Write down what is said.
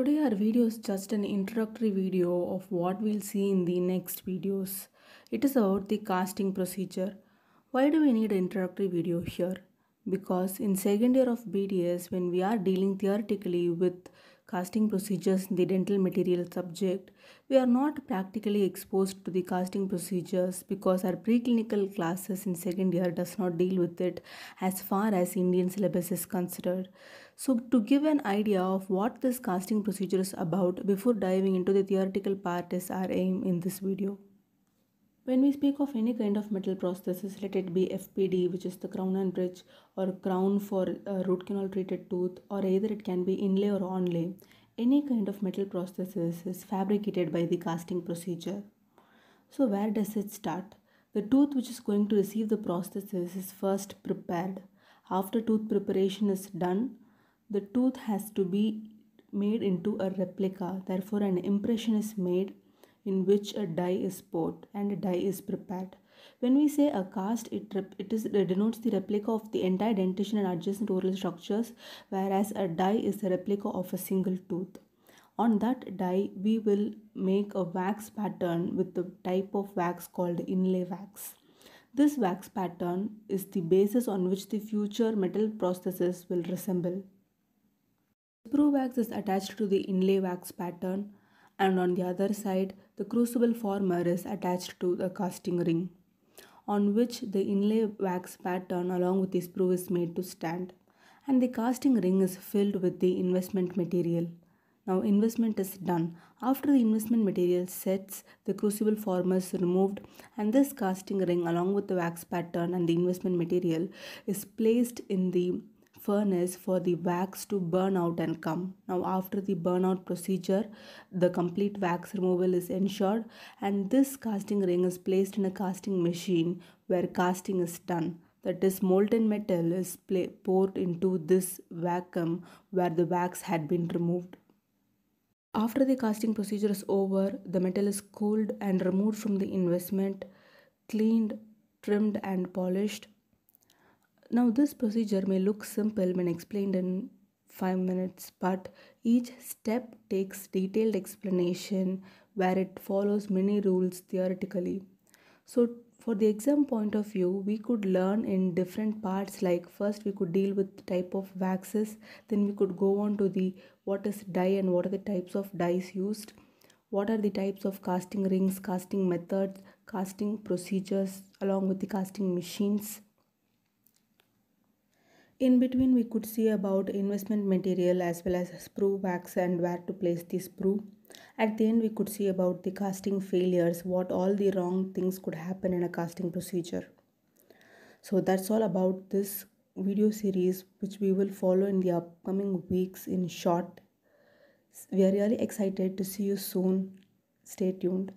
Today our video is just an introductory video of what we'll see in the next videos. It is about the casting procedure. Why do we need an introductory video here? Because in second year of BDS when we are dealing theoretically with casting procedures in the dental material subject. We are not practically exposed to the casting procedures because our preclinical classes in second year does not deal with it as far as Indian syllabus is considered. So to give an idea of what this casting procedure is about before diving into the theoretical part is our aim in this video. When we speak of any kind of metal prosthesis, let it be FPD, which is the crown and bridge, or crown for uh, root canal treated tooth, or either it can be inlay or onlay, any kind of metal prosthesis is fabricated by the casting procedure. So, where does it start? The tooth which is going to receive the prosthesis is first prepared. After tooth preparation is done, the tooth has to be made into a replica. Therefore, an impression is made in which a die is poured and a die is prepared. When we say a cast, it, it, is, it denotes the replica of the entire dentition and adjacent oral structures, whereas a die is the replica of a single tooth. On that die, we will make a wax pattern with the type of wax called inlay wax. This wax pattern is the basis on which the future metal processes will resemble. Sprue wax is attached to the inlay wax pattern and on the other side the crucible former is attached to the casting ring on which the inlay wax pattern along with the sprue is made to stand and the casting ring is filled with the investment material. Now investment is done. After the investment material sets, the crucible former is removed and this casting ring along with the wax pattern and the investment material is placed in the furnace for the wax to burn out and come. Now after the burnout procedure, the complete wax removal is ensured and this casting ring is placed in a casting machine where casting is done. That is molten metal is poured into this vacuum where the wax had been removed. After the casting procedure is over, the metal is cooled and removed from the investment, cleaned, trimmed and polished now this procedure may look simple when explained in 5 minutes but each step takes detailed explanation where it follows many rules theoretically. So for the exam point of view we could learn in different parts like first we could deal with type of waxes then we could go on to the what is dye and what are the types of dyes used what are the types of casting rings casting methods casting procedures along with the casting machines in between we could see about investment material as well as sprue wax and where to place the sprue. At the end we could see about the casting failures, what all the wrong things could happen in a casting procedure. So that's all about this video series which we will follow in the upcoming weeks in short. We are really excited to see you soon. Stay tuned.